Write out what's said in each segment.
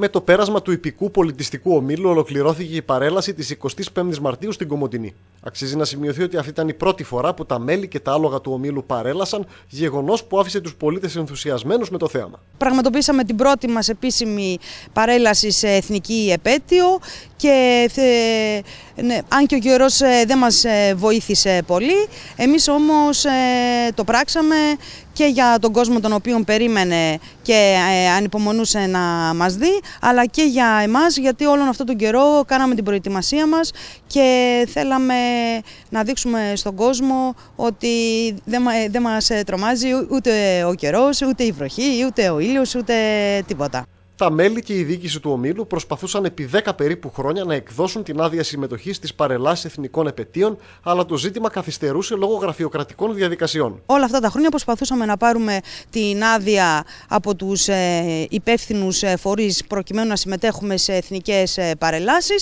Με το πέρασμα του υπηκού πολιτιστικού ομίλου ολοκληρώθηκε η παρέλαση της 25η Μαρτίου στην Κομωτινή. Αξίζει να σημειωθεί ότι αυτή ήταν η πρώτη φορά που τα μέλη και τα άλογα του ομίλου παρέλασαν, γεγονός που άφησε τους πολίτες ενθουσιασμένους με το θέαμα. Πραγματοποιήσαμε την πρώτη μας επίσημη παρέλαση σε εθνική επέτειο και ναι, αν και ο καιρός ε, δεν μας ε, βοήθησε πολύ, εμείς όμως ε, το πράξαμε και για τον κόσμο τον οποίο περίμενε και ανυπομονούσε να μας δει, αλλά και για εμάς, γιατί όλον αυτόν τον καιρό κάναμε την προετοιμασία μας και θέλαμε να δείξουμε στον κόσμο ότι δεν μας τρομάζει ούτε ο καιρός, ούτε η βροχή, ούτε ο ήλιος, ούτε τίποτα τα μέλη και η διοίκηση του ομίλου προσπαθούσαν επί 10 περίπου χρόνια να εκδώσουν την άδεια συμμετοχής στις παρελάσεις εθνικών επαιτίων, αλλά το ζήτημα καθυστερούσε λόγω γραφειοκρατικών διαδικασιών. Όλα αυτά τα χρόνια προσπαθούσαμε να πάρουμε την άδεια από τους ε, υπεύθυνους ε, φορείς προκειμένου να συμμετέχουμε σε εθνικές ε, παρελάσεις.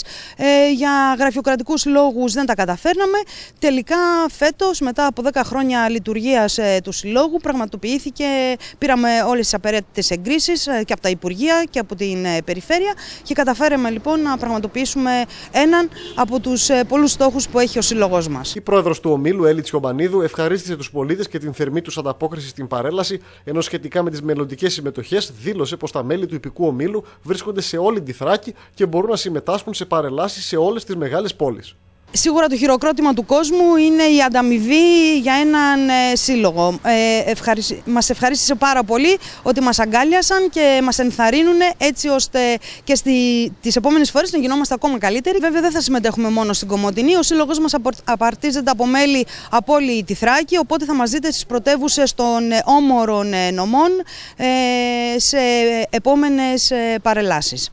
Για γραφειοκρατικούς λόγους δεν τα καταφέρναμε. Τελικά φέτος, μετά από 10 χρόνια λειτουργίας του Συλλόγου, πραγματοποιήθηκε, πήραμε όλες τις απαραίτητες εγκρίσεις και από τα Υπουργεία και από την ε, περιφέρεια και καταφέραμε λοιπόν να πραγματοποιήσουμε έναν από τους ε, πολλούς στόχους που έχει ο σύλλογός μας. Η πρόεδρος του ομίλου, Έλλη Τσιομπανίδου, ευχαρίστησε τους πολίτες και την θερμή τους ανταπόκρισης στην παρέλαση, ενώ σχετικά με τις μελλοντικές συμμετοχές δήλωσε πως τα μέλη του υπηκού ομίλου βρίσκονται σε όλη τη Θράκη και μπορούν να συμμετάσχουν σε παρελάσεις σε όλες τις μεγάλες πόλεις. Σίγουρα το χειροκρότημα του κόσμου είναι η ανταμοιβή για έναν ε, σύλλογο. Ε, ευχαρισ... Μας ευχαρίστησε πάρα πολύ ότι μας αγκάλιασαν και μας ενθαρρύνουν έτσι ώστε και στι... τις επόμενες φορές να γινόμαστε ακόμα καλύτεροι. Βέβαια δεν θα συμμετέχουμε μόνο στην Κομωτινή. Ο σύλλογος μας απαρτίζεται από μέλη από όλη τη Θράκη, οπότε θα μας δείτε στις πρωτεύουσες των όμορων ε, νομών ε, σε επόμενες παρελάσεις.